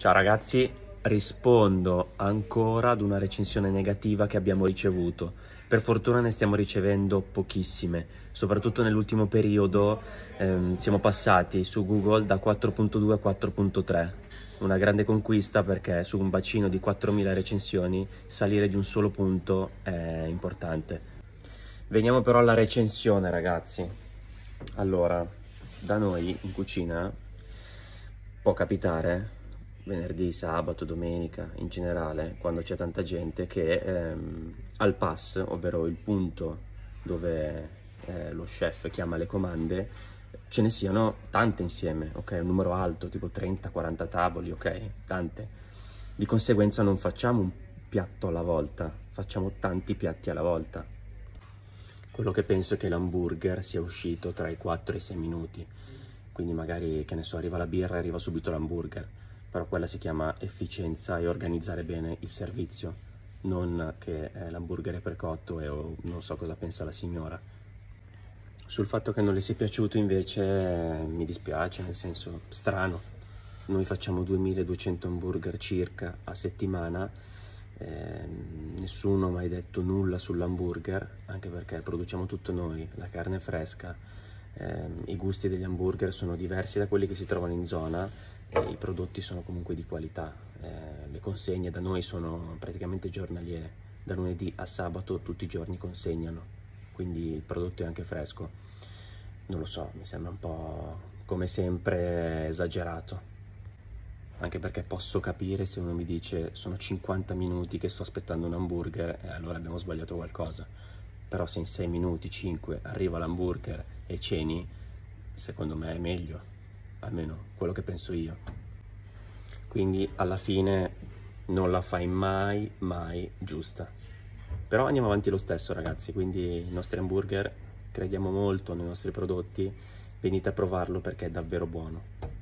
Ciao ragazzi, rispondo ancora ad una recensione negativa che abbiamo ricevuto. Per fortuna ne stiamo ricevendo pochissime, soprattutto nell'ultimo periodo ehm, siamo passati su Google da 4.2 a 4.3, una grande conquista perché su un bacino di 4.000 recensioni salire di un solo punto è importante. Veniamo però alla recensione ragazzi. Allora, da noi in cucina può capitare venerdì, sabato, domenica, in generale, quando c'è tanta gente, che ehm, al pass, ovvero il punto dove eh, lo chef chiama le comande, ce ne siano tante insieme, ok? Un numero alto, tipo 30-40 tavoli, ok? Tante. Di conseguenza non facciamo un piatto alla volta, facciamo tanti piatti alla volta. Quello che penso è che l'hamburger sia uscito tra i 4 e i 6 minuti, quindi magari, che ne so, arriva la birra e arriva subito l'hamburger però quella si chiama efficienza e organizzare bene il servizio, non che eh, l'hamburger è precotto e non so cosa pensa la signora. Sul fatto che non le sia piaciuto invece mi dispiace, nel senso strano. Noi facciamo 2200 hamburger circa a settimana, eh, nessuno ha mai detto nulla sull'hamburger, anche perché produciamo tutto noi, la carne è fresca, ehm, i gusti degli hamburger sono diversi da quelli che si trovano in zona i prodotti sono comunque di qualità, eh, le consegne da noi sono praticamente giornaliere, da lunedì a sabato tutti i giorni consegnano, quindi il prodotto è anche fresco. Non lo so, mi sembra un po' come sempre esagerato, anche perché posso capire se uno mi dice sono 50 minuti che sto aspettando un hamburger e eh, allora abbiamo sbagliato qualcosa, però se in 6 minuti, 5 arriva l'hamburger e ceni, secondo me è meglio almeno quello che penso io. Quindi alla fine non la fai mai, mai giusta. Però andiamo avanti lo stesso ragazzi, quindi i nostri hamburger crediamo molto nei nostri prodotti, venite a provarlo perché è davvero buono.